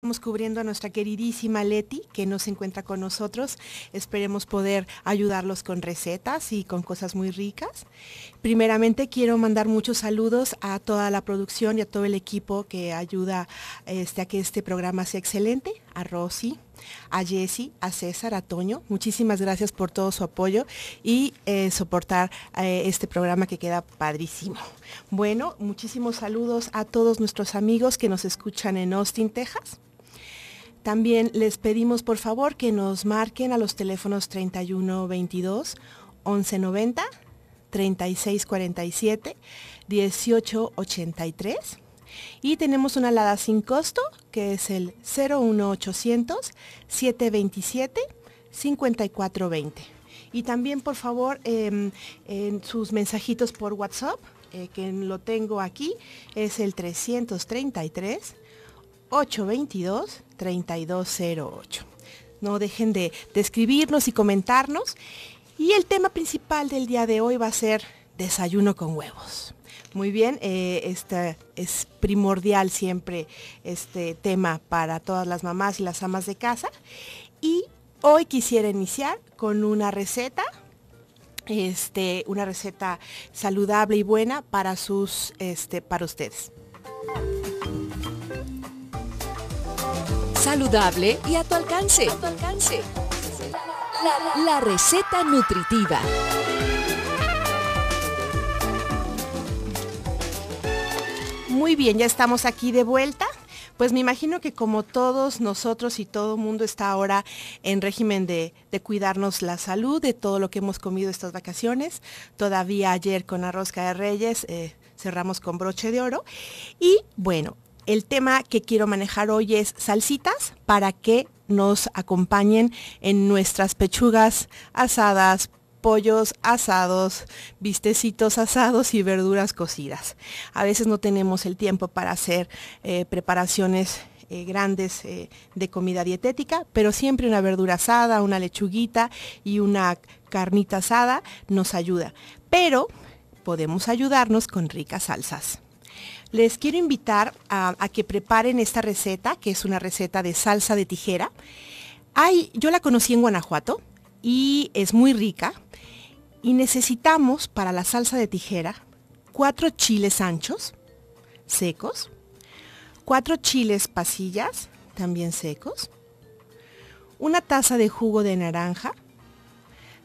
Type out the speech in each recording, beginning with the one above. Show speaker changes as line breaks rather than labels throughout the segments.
Estamos cubriendo a nuestra queridísima Leti, que no se encuentra con nosotros. Esperemos poder ayudarlos con recetas y con cosas muy ricas. Primeramente quiero mandar muchos saludos a toda la producción y a todo el equipo que ayuda este, a que este programa sea excelente. A Rosy, a Jesse, a César, a Toño. Muchísimas gracias por todo su apoyo y eh, soportar eh, este programa que queda padrísimo. Bueno, muchísimos saludos a todos nuestros amigos que nos escuchan en Austin, Texas. También les pedimos por favor que nos marquen a los teléfonos 3122 1190, 3647, 1883. Y tenemos una alada sin costo que es el 01800 727 5420. Y también por favor em, en sus mensajitos por WhatsApp, eh, que lo tengo aquí, es el 333 822-3208. No dejen de, describirnos escribirnos y comentarnos. Y el tema principal del día de hoy va a ser desayuno con huevos. Muy bien, este es primordial siempre este tema para todas las mamás y las amas de casa. Y hoy quisiera iniciar con una receta, este, una receta saludable y buena para sus, este, para ustedes. saludable y a tu alcance. alcance. La, receta nutritiva. Muy bien, ya estamos aquí de vuelta. Pues me imagino que como todos nosotros y todo el mundo está ahora en régimen de, cuidarnos la salud, de todo lo que hemos comido estas vacaciones. Todavía ayer con Arrozca de reyes eh, cerramos con broche de oro. Y bueno, el tema que quiero manejar hoy es salsitas para que nos acompañen en nuestras pechugas asadas, pollos asados, vistecitos asados y verduras cocidas. A veces no tenemos el tiempo para hacer eh, preparaciones eh, grandes eh, de comida dietética, pero siempre una verdura asada, una lechuguita y una carnita asada nos ayuda. Pero podemos ayudarnos con ricas salsas les quiero invitar a, que preparen esta receta, que es una receta de salsa de tijera. Ay, yo la conocí en Guanajuato y es muy rica. Y necesitamos para la salsa de tijera cuatro chiles anchos, secos, cuatro chiles pasillas, también secos, una taza de jugo de naranja,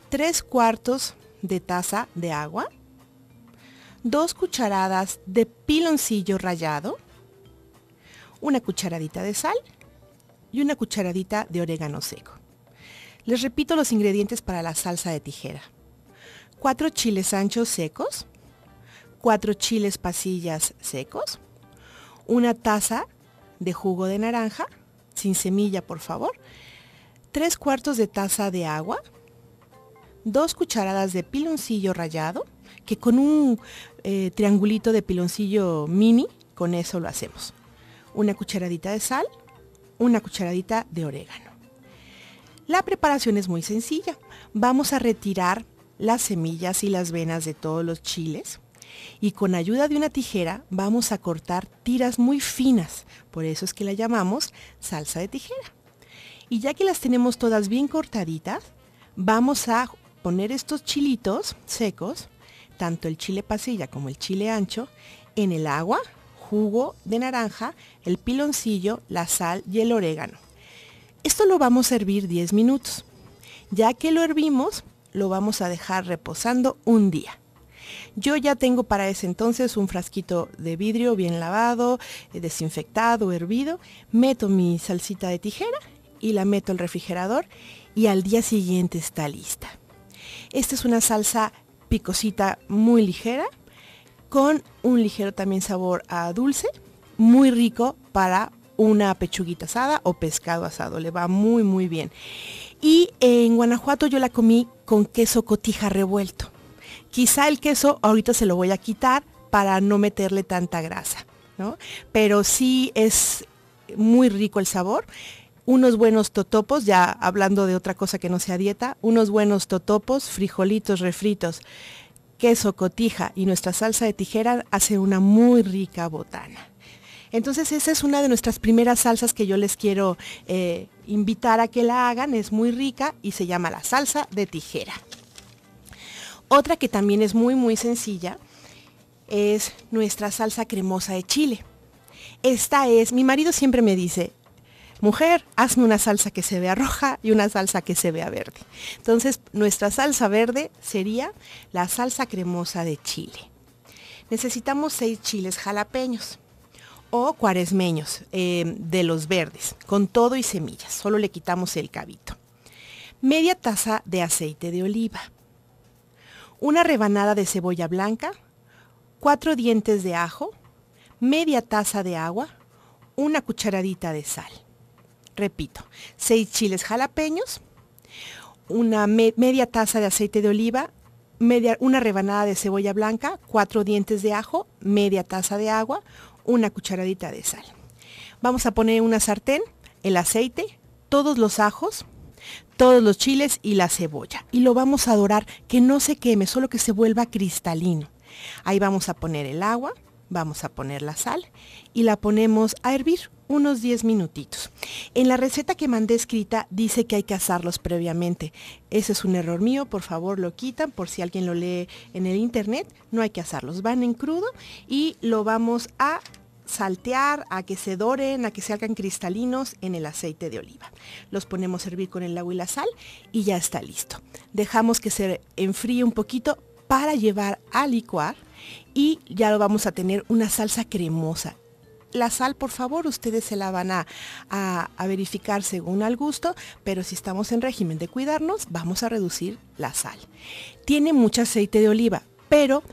tres cuartos de taza de agua, dos cucharadas de piloncillo rallado, una cucharadita de sal y una cucharadita de orégano seco. Les repito los ingredientes para la salsa de tijera. 4 chiles anchos secos, 4 chiles pasillas secos, una taza de jugo de naranja, sin semilla por favor, 3 cuartos de taza de agua, 2 cucharadas de piloncillo rallado, que con un eh, triangulito de piloncillo mini, con eso lo hacemos. Una cucharadita de sal, una cucharadita de orégano. La preparación es muy sencilla. Vamos a retirar las semillas y las venas de todos los chiles y con ayuda de una tijera vamos a cortar tiras muy finas, por eso es que la llamamos salsa de tijera. Y ya que las tenemos todas bien cortaditas, vamos a poner estos chilitos secos tanto el chile pasilla como el chile ancho en el agua, jugo de naranja, el piloncillo, la sal y el orégano. Esto lo vamos a hervir 10 minutos. Ya que lo hervimos, lo vamos a dejar reposando un día. Yo ya tengo para ese entonces un frasquito de vidrio bien lavado, eh, desinfectado, hervido. Meto mi salsita de tijera y la meto al refrigerador y al día siguiente está lista. Esta es una salsa picosita muy ligera, con un ligero también sabor a dulce, muy rico para una pechuguita asada o pescado asado, le va muy muy bien. Y en Guanajuato yo la comí con queso cotija revuelto. Quizá el queso ahorita se lo voy a quitar para no meterle tanta grasa, ¿no? Pero sí es muy rico el sabor unos buenos totopos, ya hablando de otra cosa que no sea dieta, unos buenos totopos, frijolitos refritos, queso cotija y nuestra salsa de tijera hace una muy rica botana. Entonces esa es una de nuestras primeras salsas que yo les quiero eh, invitar a que la hagan, es muy rica y se llama la salsa de tijera. Otra que también es muy muy sencilla es nuestra salsa cremosa de chile. Esta es, mi marido siempre me dice, mujer, hazme una salsa que se vea roja y una salsa que se vea verde. Entonces, nuestra salsa verde sería la salsa cremosa de chile. Necesitamos seis chiles jalapeños o cuaresmeños eh, de los verdes, con todo y semillas, solo le quitamos el cabito. Media taza de aceite de oliva, una rebanada de cebolla blanca, cuatro dientes de ajo, media taza de agua, una cucharadita de sal repito, 6 chiles jalapeños, una media taza de aceite de oliva, media, una rebanada de cebolla blanca, cuatro dientes de ajo, media taza de agua, una cucharadita de sal. Vamos a poner una sartén el aceite, todos los ajos, todos los chiles y la cebolla. Y lo vamos a dorar que no se queme, solo que se vuelva cristalino. Ahí vamos a poner el agua, vamos a poner la sal y la ponemos a hervir unos 10 minutitos. En la receta que mandé escrita dice que hay que asarlos previamente. Ese es un error mío, por favor lo quitan por si alguien lo lee en el internet. No hay que asarlos, van en crudo y lo vamos a saltear, a que se doren, a que se hagan cristalinos en el aceite de oliva. Los ponemos a hervir con el agua y la sal y ya está listo. Dejamos que se enfríe un poquito para llevar a licuar y ya lo vamos a tener una salsa cremosa. La sal, por favor, ustedes se la van a, a, verificar según al gusto, pero si estamos en régimen de cuidarnos, vamos a reducir la sal. Tiene mucho aceite de oliva, pero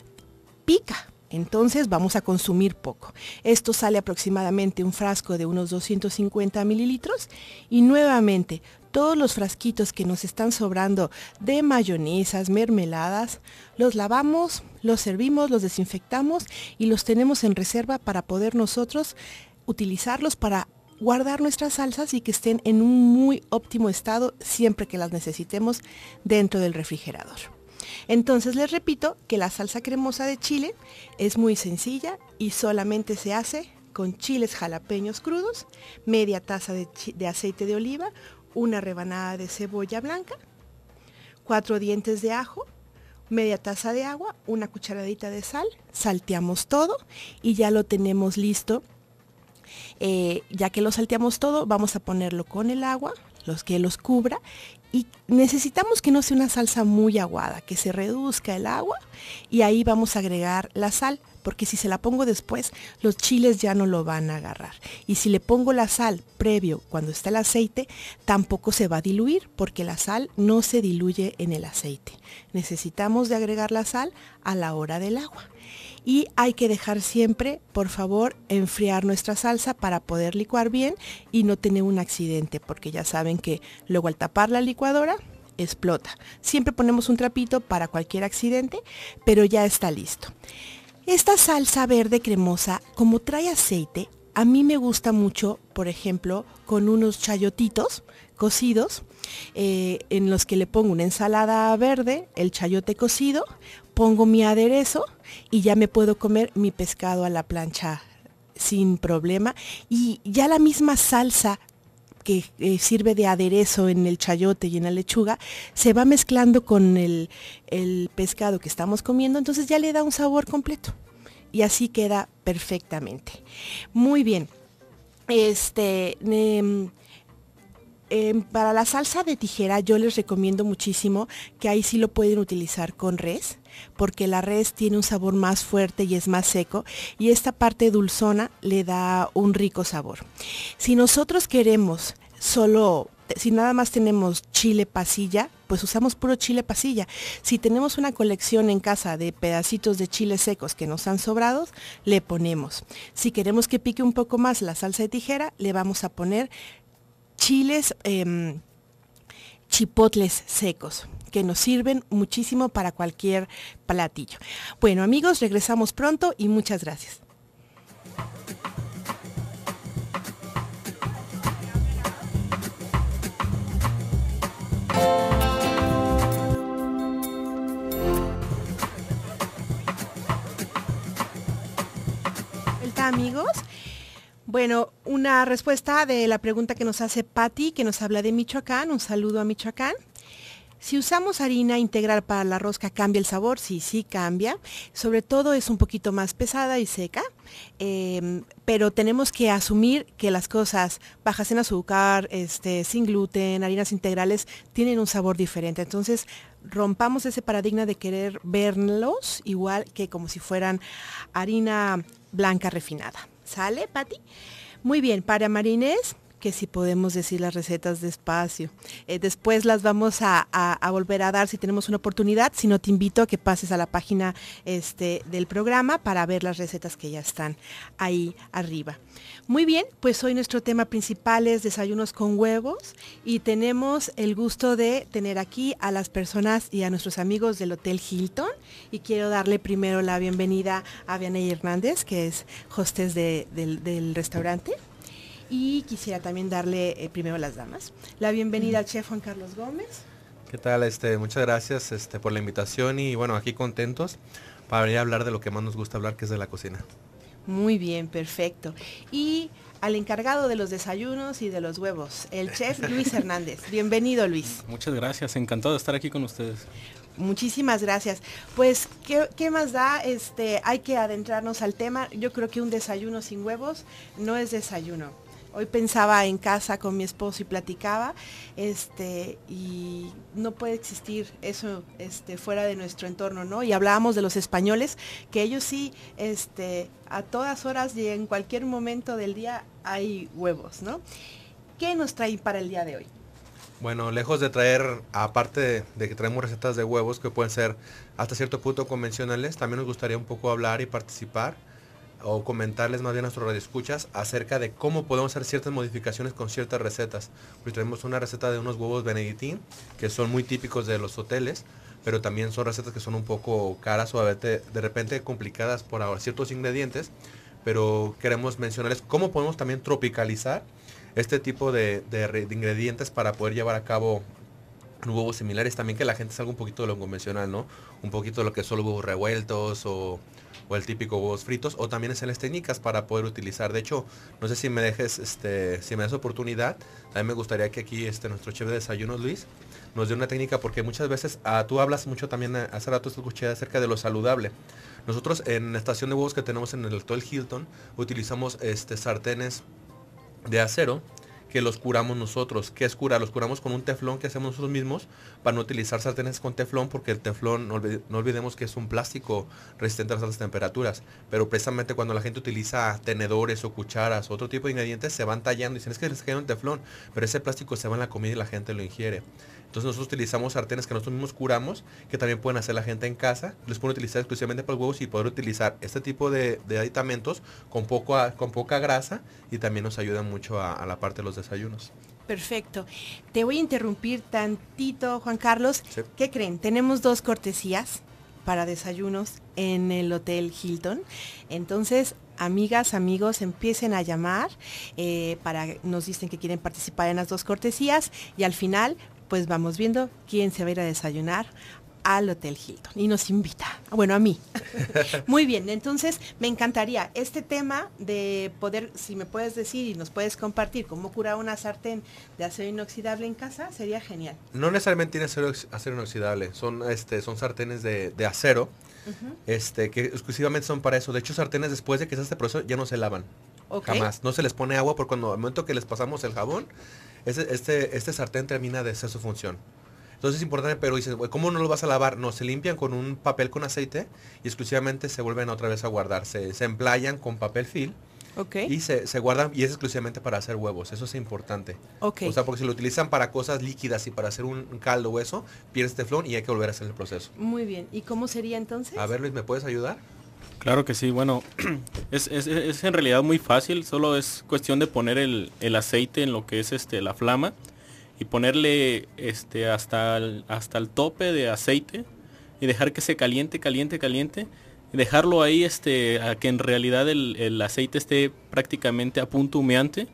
pica. Entonces vamos a consumir poco. Esto sale aproximadamente un frasco de unos 250 mililitros y nuevamente todos los frasquitos que nos están sobrando de mayonesas, mermeladas, los lavamos, los servimos, los desinfectamos y los tenemos en reserva para poder nosotros utilizarlos para guardar nuestras salsas y que estén en un muy óptimo estado siempre que las necesitemos dentro del refrigerador. Entonces les repito que la salsa cremosa de chile es muy sencilla y solamente se hace con chiles jalapeños crudos, media taza de, aceite de oliva, una rebanada de cebolla blanca, cuatro dientes de ajo, media taza de agua, una cucharadita de sal, salteamos todo y ya lo tenemos listo. Eh, ya que lo salteamos todo, vamos a ponerlo con el agua, los que los cubra y necesitamos que no sea una salsa muy aguada, que se reduzca el agua y ahí vamos a agregar la sal porque si se la pongo después, los chiles ya no lo van a agarrar. Y si le pongo la sal previo cuando está el aceite, tampoco se va a diluir, porque la sal no se diluye en el aceite. Necesitamos de agregar la sal a la hora del agua. Y hay que dejar siempre, por favor, enfriar nuestra salsa para poder licuar bien y no tener un accidente, porque ya saben que luego al tapar la licuadora explota. Siempre ponemos un trapito para cualquier accidente, pero ya está listo. Esta salsa verde cremosa, como trae aceite, a mí me gusta mucho, por ejemplo, con unos chayotitos cocidos, eh, en los que le pongo una ensalada verde, el chayote cocido, pongo mi aderezo y ya me puedo comer mi pescado a la plancha sin problema. Y ya la misma salsa que eh, sirve de aderezo en el chayote y en la lechuga, se va mezclando con el, el pescado que estamos comiendo, entonces ya le da un sabor completo. Y así queda perfectamente. Muy bien. Este, em, Em, para la salsa de tijera yo les recomiendo muchísimo que ahí sí lo pueden utilizar con res, porque la res tiene un sabor más fuerte y es más seco y esta parte dulzona le da un rico sabor. Si nosotros queremos solo si nada más tenemos chile pasilla, pues usamos puro chile pasilla. Si tenemos una colección en casa de pedacitos de chiles secos que nos han sobrado, le ponemos. Si queremos que pique un poco más la salsa de tijera, le vamos a poner chiles, em, chipotles secos que nos sirven muchísimo para cualquier platillo. Bueno amigos, regresamos pronto y muchas gracias. amigos bueno, una respuesta de la pregunta que nos hace Patti, que nos habla de Michoacán. Un saludo a Michoacán. Si usamos harina integral para la rosca, ¿cambia el sabor? Sí, sí cambia. Sobre todo es un poquito más pesada y seca, em, pero tenemos que asumir que las cosas bajas en azúcar, este, sin gluten, harinas integrales, tienen un sabor diferente. Entonces, rompamos ese paradigma de querer verlos igual que como si fueran harina blanca refinada. ¿Sale, Patti? Muy bien, para Marinés que si podemos decir las recetas despacio. Eh, después las vamos a, volver a dar si tenemos una oportunidad. Si no, te invito a que pases a la página este, del programa para ver las recetas que ya están ahí arriba. Muy bien, pues hoy nuestro tema principal es desayunos con huevos y tenemos el gusto de tener aquí a las personas y a nuestros amigos del Hotel Hilton y quiero darle primero la bienvenida a Vianey Hernández, que es hostes del restaurante. Y quisiera también darle eh, primero a las damas la bienvenida al chef Juan Carlos Gómez.
¿Qué tal? Este, muchas gracias este, por la invitación y bueno, aquí contentos para venir a hablar de lo que más nos gusta hablar, que es de la cocina.
Muy bien, perfecto. Y al encargado de los desayunos y de los huevos, el chef Luis Hernández. Bienvenido, Luis.
Muchas gracias, encantado de estar aquí con ustedes.
Muchísimas gracias. Pues, ¿qué, más da? Este, hay que adentrarnos al tema. Yo creo que un desayuno sin huevos no es desayuno. Hoy pensaba en casa con mi esposo y platicaba, este, y no puede existir eso este, fuera de nuestro entorno, ¿no? Y hablábamos de los españoles, que ellos sí, este, a todas horas y en cualquier momento del día hay huevos, ¿no? ¿Qué nos trae para el día de hoy?
Bueno, lejos de traer, aparte de, de, que traemos recetas de huevos que pueden ser hasta cierto punto convencionales, también nos gustaría un poco hablar y participar o comentarles más bien a nuestros radioescuchas acerca de cómo podemos hacer ciertas modificaciones con ciertas recetas. Pues tenemos una receta de unos huevos benedictín que son muy típicos de los hoteles, pero también son recetas que son un poco caras o a veces de repente complicadas por ciertos ingredientes, pero queremos mencionarles cómo podemos también tropicalizar este tipo de, ingredientes para poder llevar a cabo huevos similares, también que la gente salga un poquito de lo convencional, ¿no? Un poquito de lo que son los huevos revueltos o o el típico huevos fritos, o también en técnicas para poder utilizar. De hecho, no sé si me dejes, este, si me das oportunidad, a mí me gustaría que aquí este, nuestro chef de desayuno, Luis, nos dé una técnica, porque muchas veces ah, tú hablas mucho también, ah, hace rato escuché acerca de lo saludable. Nosotros en la estación de huevos que tenemos en el Hotel Hilton, utilizamos este, sartenes de acero que los curamos nosotros. ¿Qué es cura? Los curamos con un teflón que hacemos nosotros mismos para no utilizar sartenes con teflón porque el teflón, no, olvidemos que es un plástico resistente a las altas temperaturas. Pero precisamente cuando la gente utiliza tenedores o cucharas o otro tipo de ingredientes, se van tallando y dicen es que les un teflón, pero ese plástico se va en la comida y la gente lo ingiere. Entonces nosotros utilizamos sartenes que nosotros mismos curamos, que también pueden hacer la gente en casa. Les pueden utilizar exclusivamente para los huevos y poder utilizar este tipo de, aditamentos con, poco con poca grasa y también nos ayuda mucho a, la parte de los desayunos.
Perfecto. Te voy a interrumpir tantito, Juan Carlos. ¿Qué creen? Tenemos dos cortesías para desayunos en el Hotel Hilton. Entonces, amigas, amigos, empiecen a llamar eh, para nos dicen que quieren participar en las dos cortesías y al final pues vamos viendo quién se va a ir a desayunar al Hotel Hilton y nos invita, bueno, a mí. Muy bien, entonces me encantaría este tema de poder, si me puedes decir y nos puedes compartir cómo curar una sartén de acero inoxidable en casa, sería genial.
No necesariamente tiene acero, acero inoxidable, son, este, son sartenes de, acero, este, que exclusivamente son para eso. De hecho, sartenes después de que se hace el este proceso ya no se lavan. Jamás. No se les pone agua porque cuando al momento que les pasamos el jabón, este, este, sartén termina de hacer su función. Entonces es importante, pero dices, ¿cómo no lo vas a lavar? No, se limpian con un papel con aceite y exclusivamente se vuelven otra vez a guardar. Se, emplayan con papel fil Okay. Y se, guardan y es exclusivamente para hacer huevos. Eso es importante. Okay. O sea, porque si lo utilizan para cosas líquidas y para hacer un caldo o eso, pierdes teflón y hay que volver a hacer el proceso.
Muy bien. ¿Y cómo sería entonces? A ver,
Luis, ¿me puedes ayudar?
Claro que sí, bueno, es, en realidad muy fácil, solo es cuestión de poner el, aceite en lo que es este, la flama y ponerle este, hasta, el, hasta el tope de aceite y dejar que se caliente, caliente, caliente y dejarlo ahí este, a que en realidad el, aceite esté prácticamente a punto humeante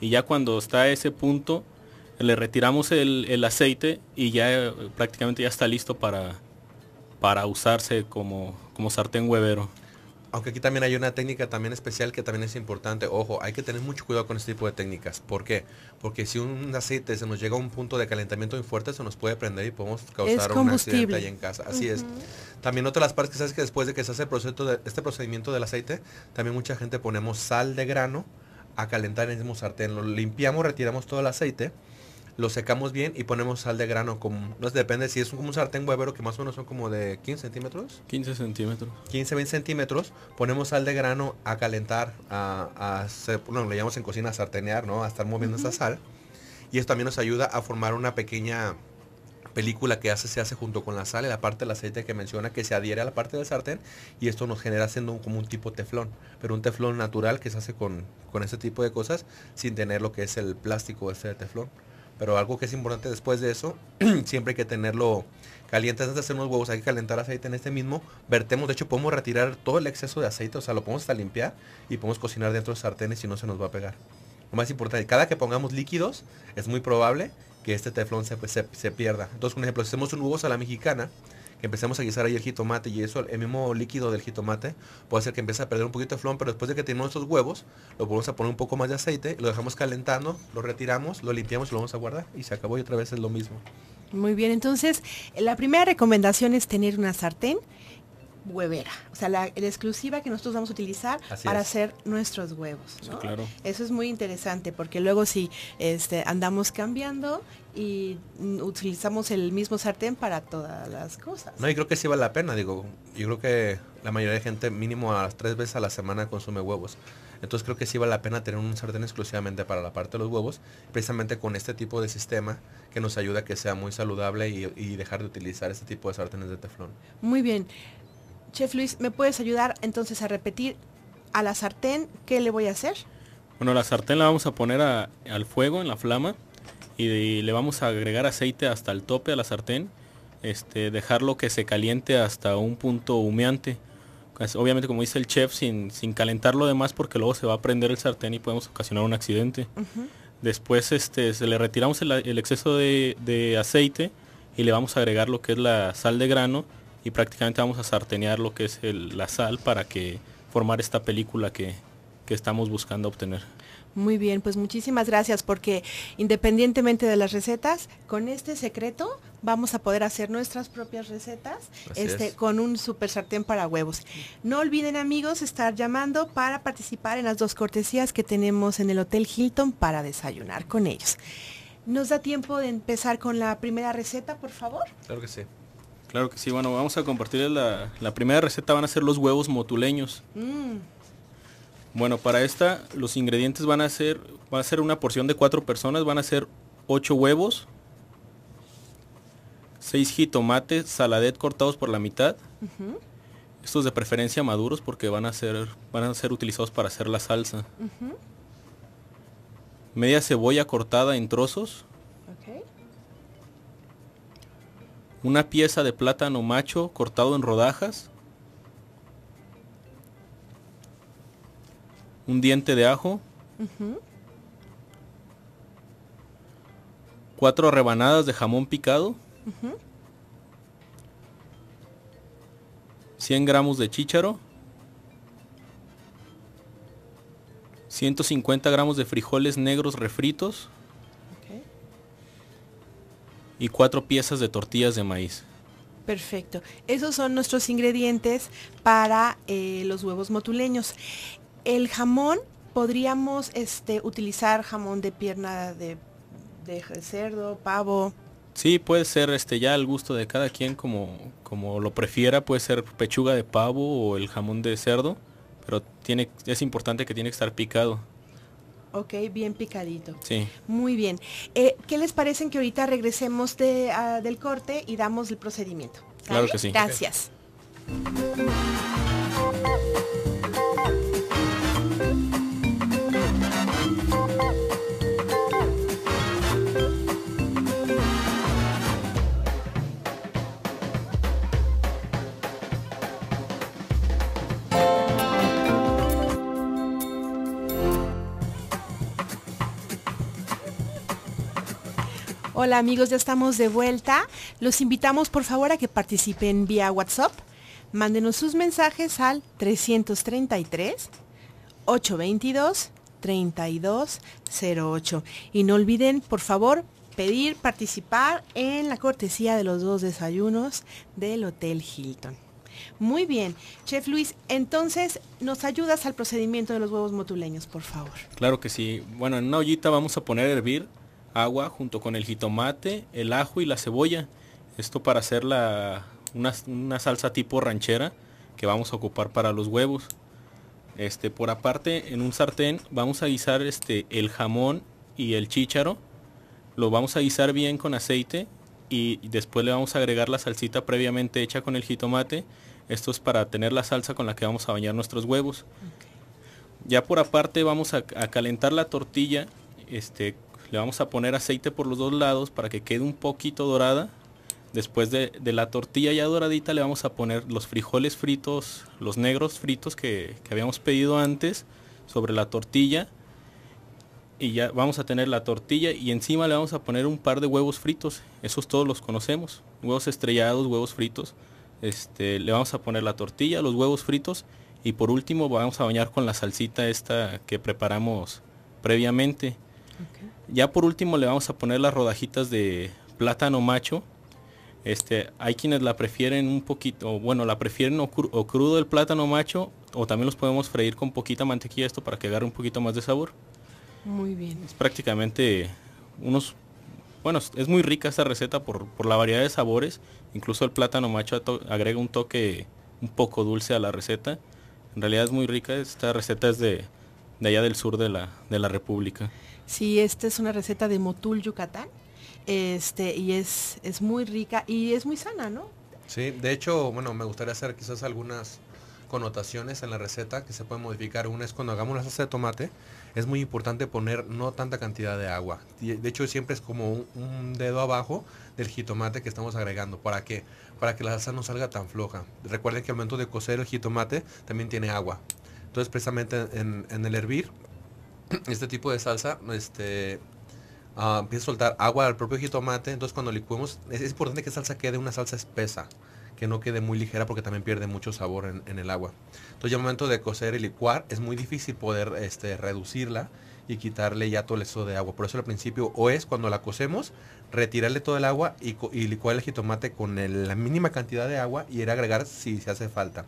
y ya cuando está a ese punto le retiramos el, aceite y ya eh, prácticamente ya está listo para, para usarse como, como sartén huevero
aunque aquí también hay una técnica también especial que también es importante. Ojo, hay que tener mucho cuidado con este tipo de técnicas. ¿Por qué? Porque si un aceite se nos llega a un punto de calentamiento muy fuerte, se nos puede prender y podemos causar un accidente ahí en casa. Así es. También otra de las partes que sabes que después de que se hace proceso de, este procedimiento del aceite, también mucha gente ponemos sal de grano a calentar en el mismo sartén. Lo limpiamos, retiramos todo el aceite lo secamos bien y ponemos sal de grano. Como, no sé, depende si es un, un sartén huevero que más o menos son como de 15 centímetros. 15 centímetros. 15, 20 centímetros. Ponemos sal de grano a calentar, a, hacer, bueno, le llamamos en cocina a sartenear, ¿no? A estar moviendo esa sal. Y esto también nos ayuda a formar una pequeña película que hace se hace junto con la sal y la parte del aceite que menciona que se adhiere a la parte del sartén y esto nos genera siendo como un tipo teflón pero un teflón natural que se hace con, con este tipo de cosas sin tener lo que es el plástico ese de teflón pero algo que es importante después de eso, siempre hay que tenerlo caliente antes de hacer unos huevos, hay que calentar aceite en este mismo, vertemos, de hecho podemos retirar todo el exceso de aceite, o sea, lo podemos hasta limpiar y podemos cocinar dentro de sartenes y no se nos va a pegar. Lo más importante, cada que pongamos líquidos, es muy probable que este teflón se, pierda. Entonces, un ejemplo, si hacemos un huevo a la mexicana, Empezamos a guisar ahí el jitomate y eso, el mismo líquido del jitomate, puede hacer que empiece a perder un poquito de flón, pero después de que tenemos estos huevos, lo vamos a poner un poco más de aceite, lo dejamos calentando, lo retiramos, lo limpiamos y lo vamos a guardar y se acabó y otra vez es lo mismo.
Muy bien, entonces la primera recomendación es tener una sartén huevera, o sea, la, exclusiva que nosotros vamos a utilizar para hacer nuestros huevos. Eso es muy interesante porque luego si este, andamos cambiando y utilizamos el mismo sartén para todas las cosas. No,
y creo que sí vale la pena, digo, yo creo que la mayoría de gente mínimo a las tres veces a la semana consume huevos. Entonces creo que sí vale la pena tener un sartén exclusivamente para la parte de los huevos, precisamente con este tipo de sistema que nos ayuda a que sea muy saludable y, y dejar de utilizar este tipo de sartenes de teflón.
Muy bien. Chef Luis, ¿me puedes ayudar entonces a repetir a la sartén qué le voy a hacer?
Bueno, la sartén la vamos a poner al fuego, en la flama, y, le vamos a agregar aceite hasta el tope a la sartén, este, dejarlo que se caliente hasta un punto humeante. Pues, obviamente, como dice el chef, sin, sin calentarlo de porque luego se va a prender el sartén y podemos ocasionar un accidente. Después este, se le retiramos el, exceso de aceite y le vamos a agregar lo que es la sal de grano y prácticamente vamos a sartenear lo que es el, la sal para que formar esta película que, estamos buscando obtener.
Muy bien, pues muchísimas gracias porque independientemente de las recetas, con este secreto vamos a poder hacer nuestras propias recetas este, con un super sartén para huevos. No olviden amigos estar llamando para participar en las dos cortesías que tenemos en el Hotel Hilton para desayunar con ellos. ¿Nos da tiempo de empezar con la primera receta, por favor?
Claro que sí.
Claro que sí, bueno, vamos a compartir la, primera receta, van a ser los huevos motuleños. Mm. Bueno, para esta los ingredientes van a ser, va a ser una porción de cuatro personas, van a ser ocho huevos, seis jitomates, saladet cortados por la mitad. Estos de preferencia maduros porque van a ser, van a ser utilizados para hacer la salsa. Media cebolla cortada en trozos. una pieza de plátano macho cortado en rodajas, un diente de ajo, cuatro rebanadas de jamón picado, 100 gramos de chícharo, 150 gramos de frijoles negros refritos, y cuatro piezas de tortillas de maíz.
Perfecto. Esos son nuestros ingredientes para eh, los huevos motuleños. El jamón, podríamos este, utilizar jamón de pierna de, cerdo, pavo.
Sí, puede ser este, ya al gusto de cada quien como, como lo prefiera. Puede ser pechuga de pavo o el jamón de cerdo. Pero tiene, es importante que tiene que estar picado.
Ok, bien picadito. Sí. Muy bien. Eh, ¿Qué les parece que ahorita regresemos de, ah, del corte y damos el procedimiento?
Claro que sí. Gracias.
Hola amigos, ya estamos de vuelta. Los invitamos por favor a que participen vía WhatsApp. Mándenos sus mensajes al 333 822 3208. Y no olviden, por favor, pedir participar en la cortesía de los dos desayunos del Hotel Hilton. Muy bien, Chef Luis, entonces nos ayudas al procedimiento de los huevos motuleños, por favor.
Claro que sí. Bueno, en una ollita vamos a poner hervir agua junto con el jitomate, el ajo y la cebolla. Esto para hacer la, una, salsa tipo ranchera que vamos a ocupar para los huevos. Este, por aparte, en un sartén vamos a guisar este, el jamón y el chícharo. Lo vamos a guisar bien con aceite y después le vamos a agregar la salsita previamente hecha con el jitomate. Esto es para tener la salsa con la que vamos a bañar nuestros huevos. Ya por aparte vamos a, a calentar la tortilla este, le vamos a poner aceite por los dos lados para que quede un poquito dorada. Después de, la tortilla ya doradita le vamos a poner los frijoles fritos, los negros fritos que, habíamos pedido antes sobre la tortilla y ya vamos a tener la tortilla y encima le vamos a poner un par de huevos fritos. Esos todos los conocemos. Huevos estrellados, huevos fritos. Este, le vamos a poner la tortilla, los huevos fritos y por último vamos a bañar con la salsita esta que preparamos previamente. Ya por último le vamos a poner las rodajitas de plátano macho. Este, hay quienes la prefieren un poquito, bueno, la prefieren o, crudo el plátano macho o también los podemos freír con poquita mantequilla esto para que agarre un poquito más de sabor.
Muy bien. Es
prácticamente unos, bueno, es muy rica esta receta por, la variedad de sabores. Incluso el plátano macho agrega un toque un poco dulce a la receta. En realidad es muy rica, esta receta es de, allá del sur de la, de la República.
Sí, esta es una receta de Motul, Yucatán. Este, y es, es muy rica y es muy sana, ¿no?
Sí, de hecho, bueno, me gustaría hacer quizás algunas connotaciones en la receta que se pueden modificar. Una es cuando hagamos la salsa de tomate, es muy importante poner no tanta cantidad de agua. De hecho, siempre es como un, dedo abajo del jitomate que estamos agregando. ¿Para qué? Para que la salsa no salga tan floja. Recuerden que al momento de cocer el jitomate también tiene agua. Entonces, precisamente en el hervir, este tipo de salsa, este, ah, empieza a soltar agua al propio jitomate. Entonces cuando licuemos, es, importante que la salsa quede una salsa espesa, que no quede muy ligera porque también pierde mucho sabor en, el agua. Entonces ya al momento de cocer y licuar, es muy difícil poder este, reducirla y quitarle ya todo el de agua. Por eso al principio o es cuando la cocemos, retirarle todo el agua y, licuar el jitomate con la mínima cantidad de agua y ir a agregar si se hace falta.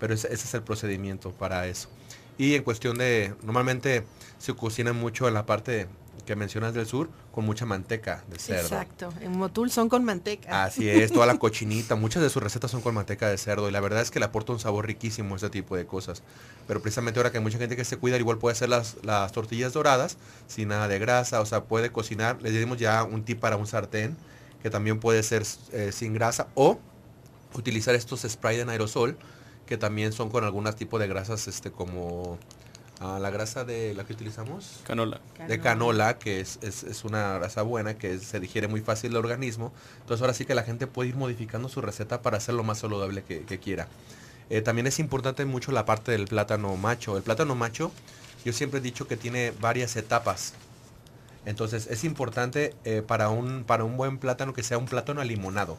Pero ese, ese, es el procedimiento para eso. Y en cuestión de, normalmente se cocina mucho en la parte que mencionas del sur con mucha manteca de cerdo. Exacto,
en Motul son con manteca. Así es, toda la
cochinita, muchas de sus recetas son con manteca de cerdo y la verdad es que le aporta un sabor riquísimo a este tipo de cosas. Pero precisamente ahora que hay mucha gente que se cuida, igual puede hacer las, tortillas doradas sin nada de grasa, o sea, puede cocinar, le dimos ya un tip para un sartén que también puede ser eh, sin grasa o utilizar estos spray de aerosol que también son con algunos tipos de grasas este como Ah, la grasa de la que utilizamos. Canola. De canola, que es, una grasa buena, que se digiere muy fácil el organismo. Entonces ahora sí que la gente puede ir modificando su receta para hacerlo más saludable que, quiera. Eh, también es importante mucho la parte del plátano macho. El plátano macho, yo siempre he dicho que tiene varias etapas. Entonces es importante eh, para, un, para un buen plátano que sea un plátano limonado.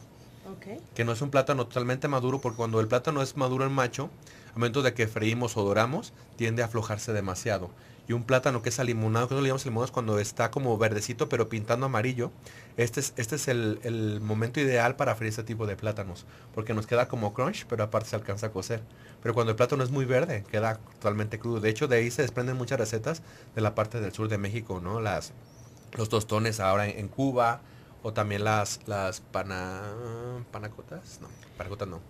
Que no es un plátano totalmente maduro, porque cuando el plátano es maduro en macho, momento de que freímos o doramos, tiende a aflojarse demasiado. Y un plátano que es alimonado, que le llamamos cuando está como verdecito pero pintando amarillo. Este es, este es el, momento ideal para freír este tipo de plátanos, porque nos queda como crunch, pero aparte se alcanza a cocer. Pero cuando el plátano es muy verde, queda totalmente crudo. De hecho, de ahí se desprenden muchas recetas de la parte del sur de México, ¿no? Las, los tostones ahora en, Cuba, o también las, las pana, panacotas, no, panacotas no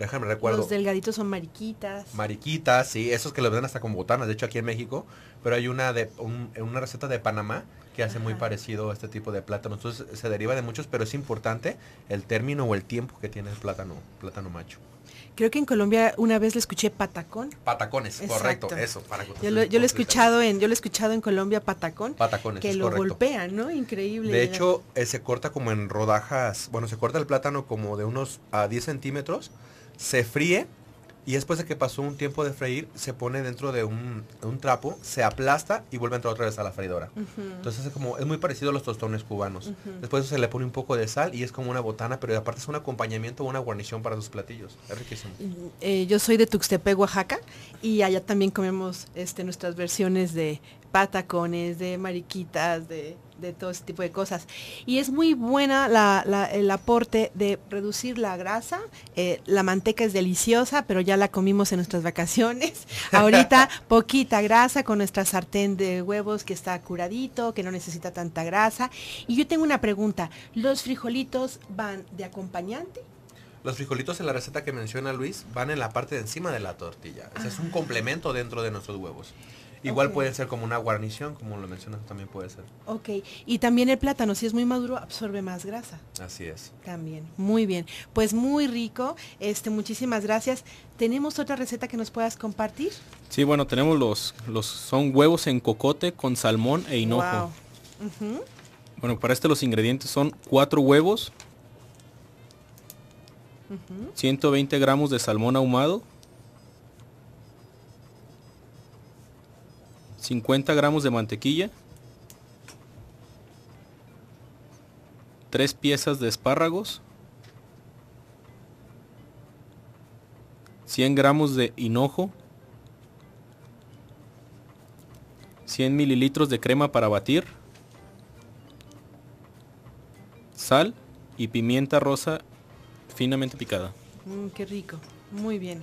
déjame recuerdo. Los
delgaditos son mariquitas.
Mariquitas, sí, esos que los venden hasta con botanas, de hecho aquí en México, pero hay una de una receta de Panamá que hace muy parecido a este tipo de plátano. Entonces se deriva de muchos, pero es importante el término o el tiempo que tiene el plátano, plátano macho.
Creo que en Colombia una vez le escuché patacón.
Patacones, correcto, eso. yo lo, he escuchado
en, yo lo he escuchado en Colombia patacón. Patacones, que lo golpean, ¿no? Increíble. De hecho,
eh, se corta como en rodajas, bueno, se corta el plátano como de unos a 10 centímetros se fríe y después de que pasó un tiempo de freír, se pone dentro de un, trapo, se aplasta y vuelve a entrar otra vez a la freidora. Entonces es, como, es muy parecido a los tostones cubanos. Después se le pone un poco de sal y es como una botana, pero aparte es un acompañamiento o una guarnición para sus platillos. Es riquísimo.
Mm, eh, yo soy de Tuxtepec, Oaxaca, y allá también comemos este, nuestras versiones de patacones, de mariquitas, de de todo ese tipo de cosas. Y es muy buena la, el aporte de reducir la grasa. Eh, la manteca es deliciosa, pero ya la comimos en nuestras vacaciones. Ahorita poquita grasa con nuestra sartén de huevos que está curadito, que no necesita tanta grasa. Y yo tengo una pregunta, ¿los frijolitos van de acompañante?
Los frijolitos en la receta que menciona Luis van en la parte de encima de la tortilla. es un ah. complemento dentro de nuestros huevos. Igual puede ser como una guarnición, como lo mencionas, también puede ser.
Ok, y también el plátano, si es muy maduro, absorbe más grasa. Así es. También, muy bien. Pues muy rico, este, muchísimas gracias. ¿Tenemos otra receta que nos puedas compartir?
Sí, bueno, tenemos los, los son huevos en cocote con salmón e hinojo. Bueno, para este los ingredientes son cuatro huevos, 120 gramos de salmón ahumado, 50 gramos de mantequilla, 3 piezas de espárragos, 100 gramos de hinojo, 100 mililitros de crema para batir, sal y pimienta rosa finamente picada.
Mm, qué rico, muy bien.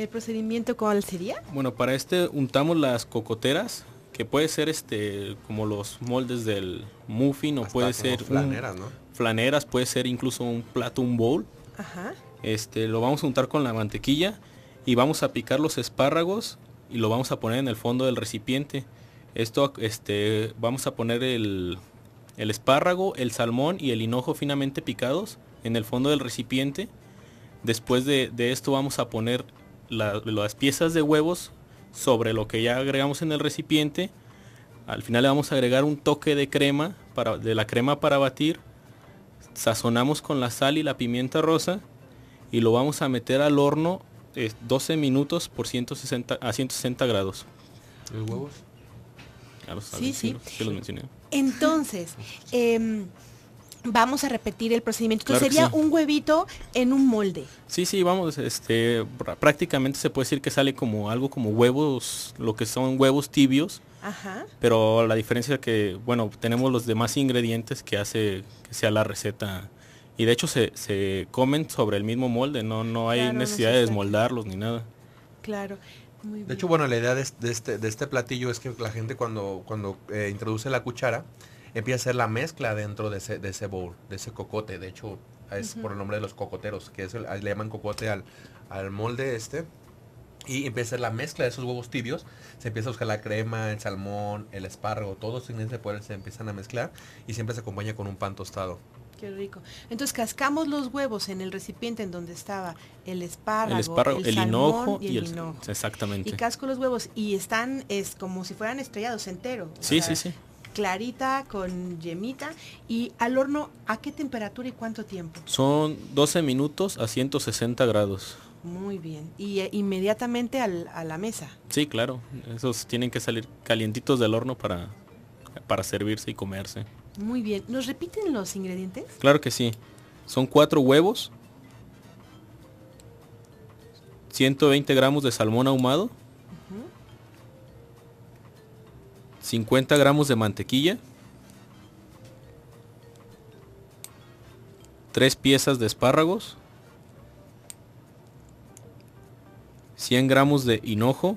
¿El procedimiento cuál sería?
Bueno, para este untamos las cocoteras, que puede ser este como los moldes del muffin o puede ser flaneras, ¿no? Flaneras, puede ser incluso un plato, un bowl. Ajá. Este, lo vamos a untar con la mantequilla y vamos a picar los espárragos y lo vamos a poner en el fondo del recipiente. Esto este vamos a poner el, espárrago, el salmón y el hinojo finamente picados en el fondo del recipiente. Después de esto vamos a poner las piezas de huevos sobre lo que ya agregamos en el recipiente. Al final le vamos a agregar un toque de crema, para, de la crema para batir. Sazonamos con la sal y la pimienta rosa y lo vamos a meter al horno 12 eh, minutos por 160, a 160 grados. ¿Los huevos? sí, sí. mencioné.
Entonces, em, vamos a repetir el procedimiento. Entonces sería un huevito en un molde.
Sí, sí, vamos, este, prácticamente se puede decir que sale como algo como huevos, lo que son huevos tibios. Ajá. Pero la diferencia es que, bueno, tenemos los demás ingredientes que hace que sea la receta. Y de hecho se, se comen sobre el mismo molde,
no, no hay necesidad de desmoldarlos ni nada.
Claro. Muy bien. De hecho,
bueno, la idea este, este, de, este, platillo es que la gente cuando, cuando eh, introduce la cuchara, empieza a hacer la mezcla dentro de ese, de ese bowl, de ese cocote. De hecho, es por el nombre de los cocoteros, que es le llaman cocote al, al molde este. Y empieza a ser la mezcla de esos huevos tibios. Se empieza a buscar la crema, el salmón, el espárrago, todos sin ese poder se empiezan a mezclar y siempre se acompaña con un pan tostado.
Qué rico. Entonces cascamos los huevos en el recipiente en donde estaba el espárrago, el, salmón y el,
Exactamente.
Y casco
los huevos y están es como si fueran estrellados entero. Sí, sí, sí clarita con yemita y al horno a qué temperatura y cuánto tiempo?
Son 12 minutos a 160 grados.
Muy bien. ¿Y eh, inmediatamente a la mesa?
Sí, claro. Esos tienen que salir calientitos del horno para, para servirse y comerse.
Muy bien. ¿Nos repiten los ingredientes?
Claro que sí. Son cuatro huevos, 120 gramos de salmón ahumado, 50 gramos de mantequilla, 3 piezas de espárragos, 100 gramos de hinojo,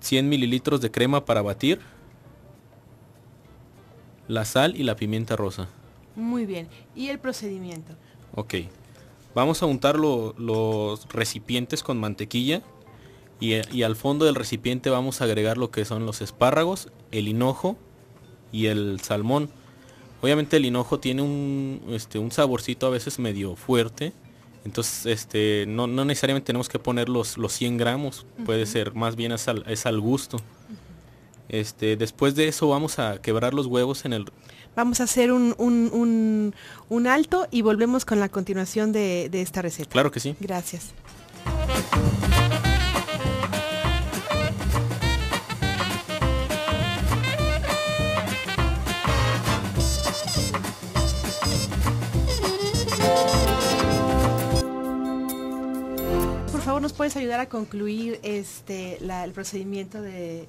100 mililitros de crema para batir, la sal y la pimienta rosa.
Muy bien, ¿y el procedimiento?
Ok, vamos a untar los recipientes con mantequilla y, al fondo del recipiente vamos a agregar lo que son los espárragos, el hinojo y el salmón. Obviamente el hinojo tiene un, este, saborcito a veces medio fuerte. Entonces este, no, necesariamente tenemos que poner los, 100 gramos. Puede ser más bien es al, gusto. Este, después de eso vamos a quebrar los huevos en el...
Vamos a hacer un, alto y volvemos con la continuación de esta receta. Claro que sí. Gracias. nos puedes ayudar a concluir este el procedimiento de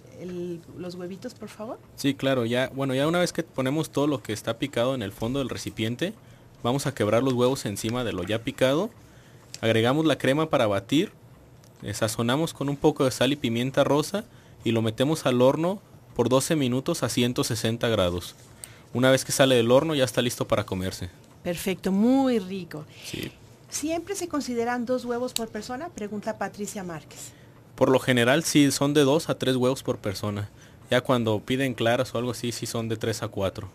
los huevitos, por favor?
Sí, claro. Ya bueno, ya una vez que ponemos todo lo que está picado en el fondo del recipiente, vamos a quebrar los huevos encima de lo ya picado. Agregamos la crema para batir. Eh, sazonamos con un poco de sal y pimienta rosa y lo metemos al horno por 12 minutos a 160 grados. Una vez que sale del horno ya está listo para comerse.
Perfecto, muy rico. Sí. ¿Siempre se consideran dos huevos por persona? Pregunta Patricia Márquez.
Por lo general sí, son de dos a tres huevos por persona. Ya cuando piden claras o algo así, sí son de tres a cuatro.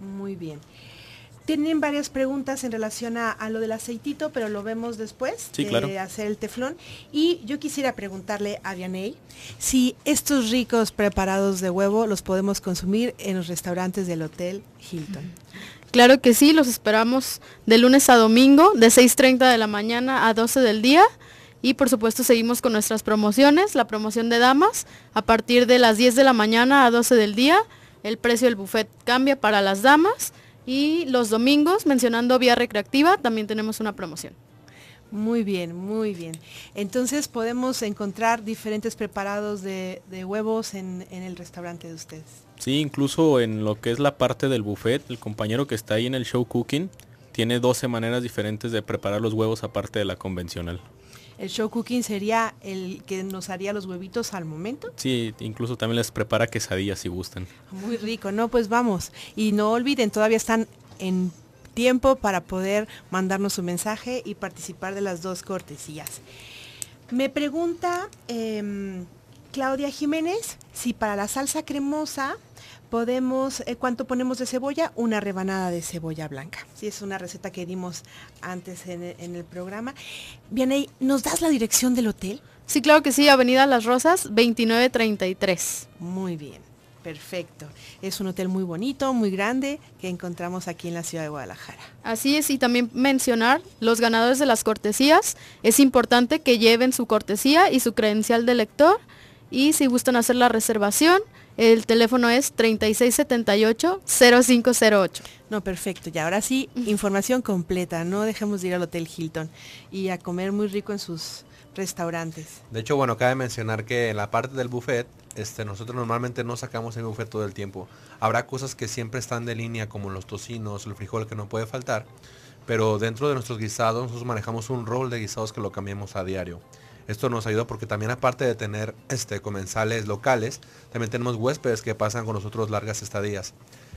Muy bien. Tienen varias preguntas en relación a, lo del aceitito, pero lo vemos después sí, de hacer el teflón. Y yo quisiera preguntarle a Vianey si estos ricos preparados de huevo los podemos consumir en los restaurantes del Hotel Hilton.
Claro que sí, los esperamos de lunes a domingo, de 6.30 de la mañana a 12 del día. Y por supuesto seguimos con nuestras promociones, la promoción de damas a partir de las 10 de la mañana a 12 del día. El precio del buffet cambia para las damas y los domingos, mencionando vía recreativa, también tenemos una promoción.
Muy bien, muy bien. Entonces podemos encontrar diferentes preparados de, huevos en el restaurante de ustedes.
Sí, incluso en lo que es la parte del buffet, el compañero que está ahí en el show cooking tiene 12 maneras diferentes de preparar los huevos aparte de la convencional.
¿El show cooking sería el que nos haría los huevitos al momento?
Sí, incluso también les prepara quesadillas si gustan.
Muy rico, no, pues vamos. Y no olviden, todavía están en tiempo para poder mandarnos su mensaje y participar de las dos cortesías. Me pregunta em, Claudia Jiménez si para la salsa cremosa podemos, eh, ¿cuánto ponemos de cebolla? Una rebanada de cebolla blanca. Sí, es una receta que dimos antes en e, en el programa. Vianey, ¿nos das la dirección del hotel? Sí, claro que sí, Avenida Las Rosas, 2933. Muy bien, perfecto. Es un hotel
muy bonito, muy grande, que encontramos aquí en la ciudad de Guadalajara. Así es, y también mencionar, los ganadores de las cortesías, es importante que lleven su cortesía y su credencial de lector, y si gustan hacer la reservación, el teléfono es 3678-0508.
No, perfecto. Y ahora sí, información completa. No dejemos de ir al Hotel Hilton y a comer muy rico en sus restaurantes.
De hecho, bueno, cabe mencionar que en la parte del buffet, este, nosotros normalmente no sacamos el buffet todo el tiempo. Habrá cosas que siempre están de línea, como los tocinos, el frijol que no puede faltar. Pero dentro de nuestros guisados, nosotros manejamos un rol de guisados que lo cambiamos a diario. Esto nos ayuda porque también aparte de tener este, comensales locales, también tenemos huéspedes que pasan con nosotros largas estadías.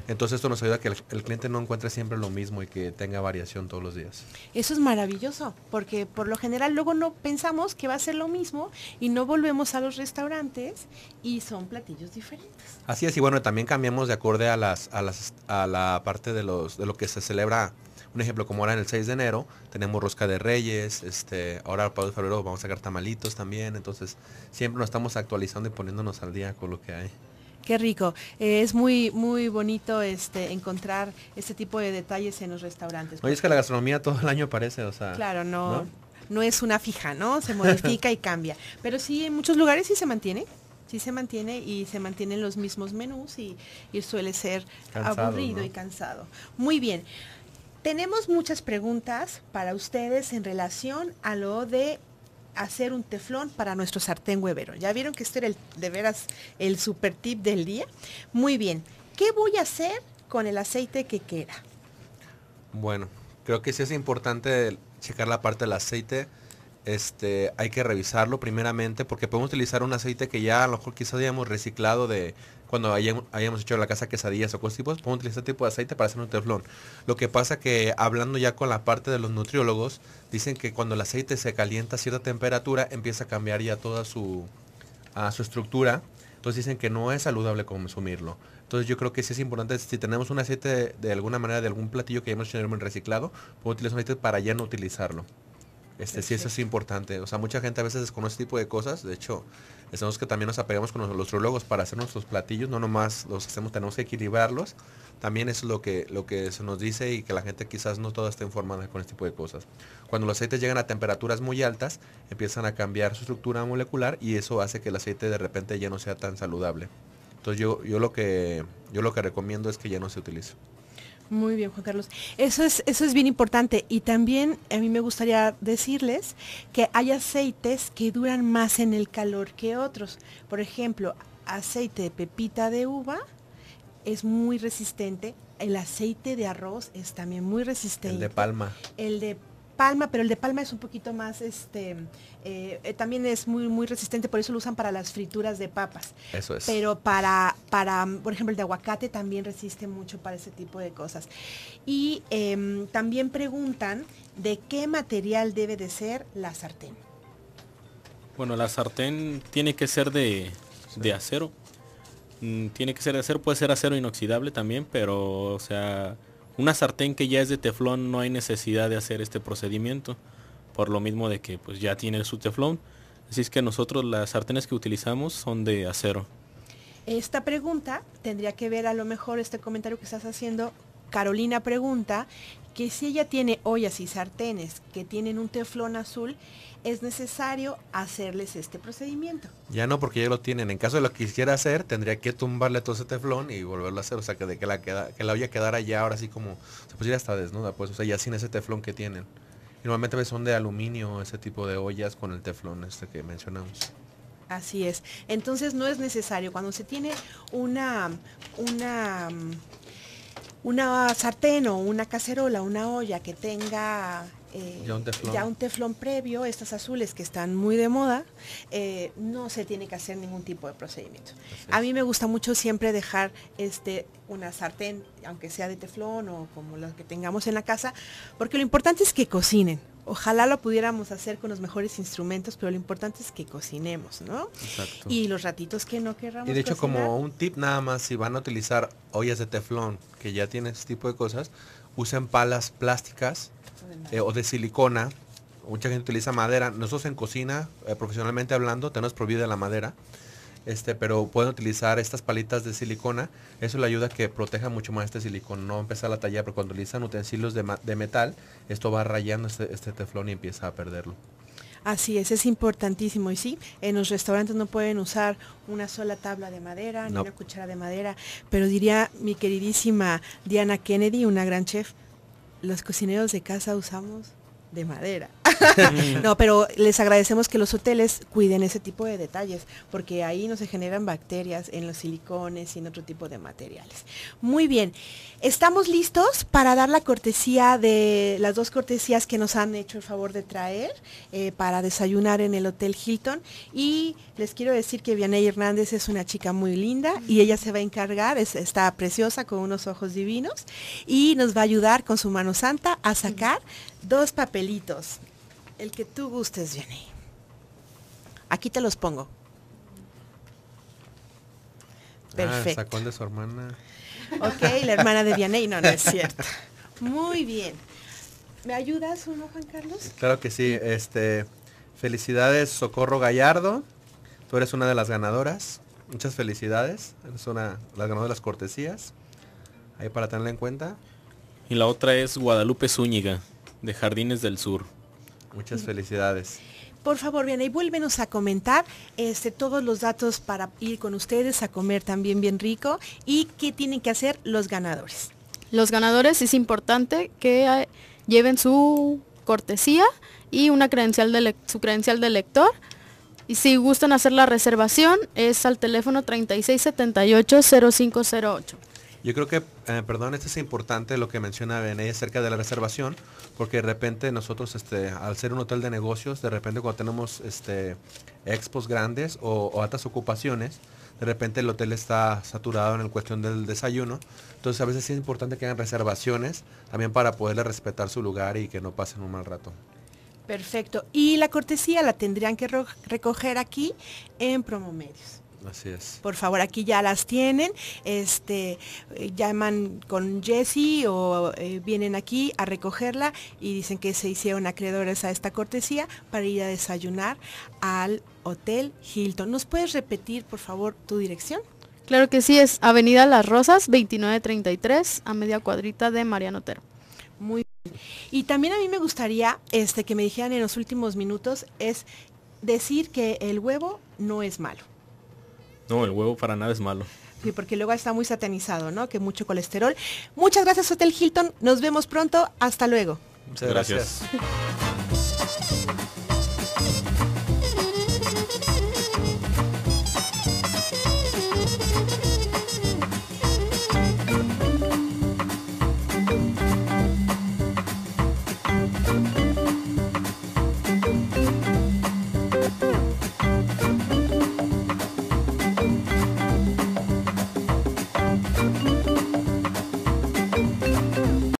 Entonces esto nos ayuda a que el, cliente no encuentre siempre lo mismo y que tenga variación todos los días.
Eso es maravilloso, porque por lo general luego no pensamos que va a ser lo mismo y no volvemos a los restaurantes y son platillos diferentes.
Así es, y bueno, también cambiamos de acorde a las, a las a la parte de los de lo que se celebra un ejemplo, como ahora en el 6 de enero, tenemos rosca de reyes, este, ahora para el febrero vamos a sacar tamalitos también, entonces siempre nos estamos actualizando y poniéndonos al día con lo que hay.
Qué rico. Eh, es muy, muy bonito este, encontrar este tipo de detalles en los restaurantes. Oye, es
que la gastronomía todo el año aparece, o sea. Claro,
no, no, es una fija, ¿no? Se modifica y cambia. Pero sí, en muchos lugares sí se mantiene sí se mantiene y se mantienen los mismos menús y, suele ser aburrido y cansado. Muy bien. Tenemos muchas preguntas para ustedes en relación a lo de hacer un teflón para nuestro sartén huevero. ¿Ya vieron que este era el, de veras el super tip del día? Muy bien, ¿qué voy a hacer con el aceite que queda?
Bueno, creo que sí es importante checar la parte del aceite. Este, hay que revisarlo primeramente porque podemos utilizar un aceite que ya a lo mejor quizás hayamos reciclado de cuando hayamos hecho la casa quesadillas o cosas tipo, pues, podemos utilizar este tipo de aceite para hacer un teflón. Lo que pasa que hablando ya con la parte de los nutriólogos, dicen que cuando el aceite se calienta a cierta temperatura, empieza a cambiar ya toda su, ah, su estructura. Entonces dicen que no es saludable consumirlo. Entonces yo creo que sí es importante, si tenemos un aceite de, alguna manera, de algún platillo que hayamos hecho en reciclado, podemos utilizar un aceite para ya no utilizarlo. Este, sí, eso es importante. O sea, mucha gente a veces desconoce este tipo de cosas. De hecho, estamos que también nos apegamos con los, trólogos para hacer nuestros platillos. No nomás los hacemos, tenemos que equilibrarlos. También es lo que, lo que se nos dice y que la gente quizás no toda está informada con este tipo de cosas. Cuando los aceites llegan a temperaturas muy altas, empiezan a cambiar su estructura molecular y eso hace que el aceite de repente ya no sea tan saludable. Entonces yo, lo, que, yo lo que recomiendo es que ya no se utilice.
Muy bien, Juan Carlos. Eso es, eso es bien importante. Y también a mí me gustaría decirles que hay aceites que duran más en el calor que otros. Por ejemplo, aceite de pepita de uva es muy resistente. El aceite de arroz es también muy resistente. El de palma. El de palma, pero el de palma es un poquito más, este, eh, eh, también es muy, muy resistente, por eso lo usan para las frituras de papas. Eso es. Pero para, para por ejemplo, el de aguacate también resiste mucho para ese tipo de cosas. Y em, también preguntan de qué material debe de ser la sartén.
Bueno, la sartén tiene que ser de, acero. Mm, tiene que ser de acero, puede ser acero inoxidable también, pero, o sea, una sartén que ya es de teflón no hay necesidad de hacer este procedimiento, por lo mismo de que pues ya tiene su teflón. Así es que nosotros las sartenes que utilizamos son de acero.
Esta pregunta tendría que ver a lo mejor este comentario que estás haciendo. Carolina pregunta que si ella tiene ollas y sartenes que tienen un teflón azul, es necesario hacerles este procedimiento.
Ya no, porque ya lo tienen. En caso de lo que quisiera hacer, tendría que tumbarle todo ese teflón y volverlo a hacer. O sea, que, de que, la, que olla quedara ya ahora así como, se pusiera hasta desnuda, pues, o sea, ya sin ese teflón que tienen. normalmente pues, son de aluminio, ese tipo de ollas con el teflón este que mencionamos.
Así es. Entonces no es necesario. Cuando se tiene una, una mm, una sartén o una cacerola, una olla que tenga eh, ya, un teflón. previo, estas azules que están muy de moda, eh, no se tiene que hacer ningún tipo de procedimiento. A mí me gusta mucho siempre dejar este, una sartén, aunque sea de teflón o como la que tengamos en la casa, porque lo importante es que cocinen. Ojalá lo pudiéramos hacer con los mejores instrumentos, pero lo importante es que cocinemos, ¿no?
Exacto. Y
los ratitos que no querramos. Y de hecho, como
un tip nada más, si van a utilizar ollas de teflón, que ya tiene este tipo de cosas, Usen palas plásticas eh, o de silicona. Mucha gente utiliza madera. Nosotros en cocina, eh, profesionalmente hablando, tenemos prohibida la madera. Este, pero pueden utilizar estas palitas de silicona. Eso le ayuda a que proteja mucho más este silicón, no empezar la tallar, pero cuando utilizan utensilios de, metal, esto va rayando este, este teflón y empieza a perderlo.
Así es, es importantísimo. Y sí, en los restaurantes no pueden usar una sola tabla de madera, ni una cuchara de madera, pero diría mi queridísima Diana Kennedy, una gran chef, los cocineros de casa usamos de madera. no, pero les agradecemos que los hoteles cuiden ese tipo de detalles, porque ahí no se generan bacterias en los silicones y en otro tipo de materiales. Muy bien, estamos listos para dar la cortesía de las dos cortesías que nos han hecho el favor de traer eh, para desayunar en el Hotel Hilton. Y les quiero decir que Vianey Hernández es una chica muy linda y ella se va a encargar, está preciosa con unos ojos divinos y nos va a ayudar con su mano santa a sacar dos papelitos. El que tú gustes Dianey. Aquí te los pongo. Ah, Perfecto.
de su hermana.
Ok, la hermana de Vianey, no, no es cierto. Muy bien. ¿Me ayudas uno, Juan Carlos?
Claro que sí. Este, felicidades, Socorro Gallardo. Tú eres una de las ganadoras. Muchas felicidades. Eres una las ganadoras de las cortesías. Ahí para tenerla en cuenta.
Y la otra es Guadalupe Zúñiga, de Jardines
del Sur. Muchas felicidades.
Por favor, y vuélvenos a comentar este, todos los datos para ir con ustedes a comer también bien rico y qué tienen que hacer los ganadores.
Los ganadores es importante que eh, lleven su cortesía y una credencial de su credencial de lector. Y si gustan hacer la reservación es al teléfono 3678-0508. Yo
creo que, eh, perdón, esto es importante lo que menciona Bené acerca de la reservación, porque de repente nosotros, este, al ser un hotel de negocios, de repente cuando tenemos este, expos grandes o, altas ocupaciones, de repente el hotel está saturado en el cuestión del desayuno. Entonces a veces es importante que hagan reservaciones también para poderle respetar su lugar y que no pasen un mal rato.
Perfecto. Y la cortesía la tendrían que recoger aquí en Promomedios. Así es. Por favor, aquí ya las tienen. Este, eh, llaman con Jesse o eh, vienen aquí a recogerla y dicen que se hicieron acreedores a esta cortesía para ir a desayunar al Hotel Hilton. ¿Nos puedes repetir, por favor, tu dirección?
Claro que sí, es Avenida Las Rosas, 2933, a media cuadrita de Mariano Otero.
Muy bien. Y también a mí me gustaría este, que me dijeran en los últimos minutos es decir que el huevo no es malo.
No, el huevo para nada es malo.
Sí, porque luego está muy satanizado, ¿no? Que mucho colesterol. Muchas gracias, Hotel Hilton. Nos vemos pronto. Hasta luego.
Muchas gracias. gracias.